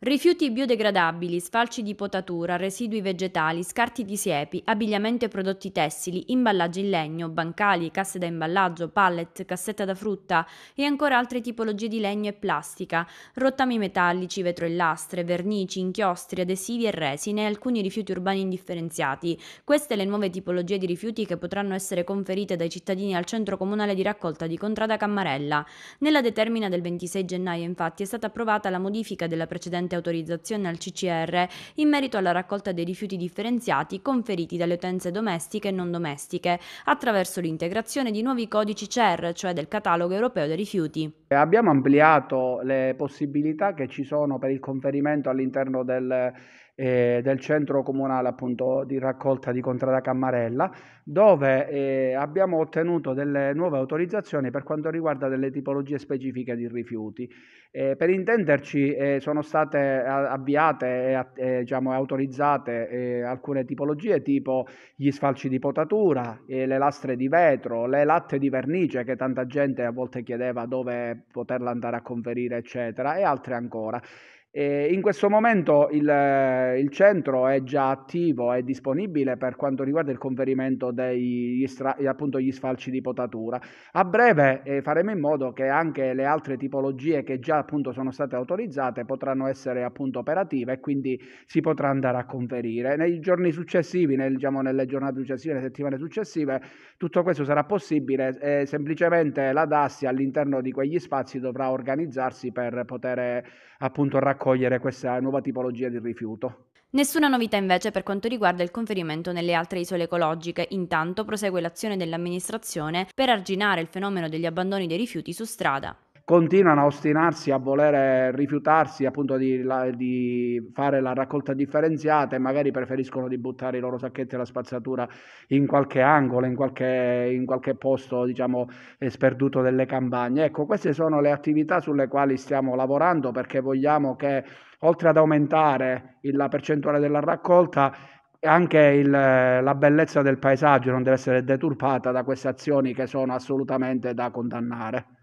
Rifiuti biodegradabili, sfalci di potatura, residui vegetali, scarti di siepi, abbigliamento e prodotti tessili, imballaggi in legno, bancali, casse da imballaggio, pallet, cassetta da frutta e ancora altre tipologie di legno e plastica, rottami metallici, vetro e lastre, vernici, inchiostri, adesivi e resine e alcuni rifiuti urbani indifferenziati. Queste le nuove tipologie di rifiuti che potranno essere conferite dai cittadini al centro comunale di raccolta di Contrada Cammarella. Nella determina del 26 gennaio infatti è stata approvata la modifica della precedente precedente autorizzazione al CCR in merito alla raccolta dei rifiuti differenziati conferiti dalle utenze domestiche e non domestiche, attraverso l'integrazione di nuovi codici CER, cioè del catalogo europeo dei rifiuti. Abbiamo ampliato le possibilità che ci sono per il conferimento all'interno del, eh, del centro comunale appunto di raccolta di Contrada Cammarella, dove eh, abbiamo ottenuto delle nuove autorizzazioni per quanto riguarda delle tipologie specifiche di rifiuti. Eh, per intenderci eh, sono state avviate e eh, diciamo, autorizzate eh, alcune tipologie tipo gli sfalci di potatura, le lastre di vetro, le latte di vernice che tanta gente a volte chiedeva dove poterla andare a conferire, eccetera, e altre ancora. Eh, in questo momento il, eh, il, centro è già attivo, è disponibile per quanto riguarda il conferimento degli stra, appunto, gli sfalci di potatura. A breve eh, faremo in modo che anche le altre tipologie che già appunto, sono state autorizzate potranno essere appunto, operative e quindi si potrà andare a conferire. Nei giorni successivi, nel, diciamo, nelle giornate successive, nelle settimane successive, tutto questo sarà possibile, eh, semplicemente la DASSI all'interno di quegli spazi dovrà organizzarsi per poter appunto raccogliere raccogliere questa nuova tipologia di rifiuto. Nessuna novità invece per quanto riguarda il conferimento nelle altre isole ecologiche, intanto prosegue l'azione dell'amministrazione per arginare il fenomeno degli abbandoni dei rifiuti su strada continuano a ostinarsi a volere eh, rifiutarsi appunto di, la, di, fare la raccolta differenziata e magari preferiscono di buttare i loro sacchetti alla spazzatura in qualche angolo, in qualche, in qualche posto diciamo sperduto delle campagne. Ecco, queste sono le attività sulle quali stiamo lavorando perché vogliamo che oltre ad aumentare la percentuale della raccolta anche il, eh, la bellezza del paesaggio non deve essere deturpata da queste azioni che sono assolutamente da condannare.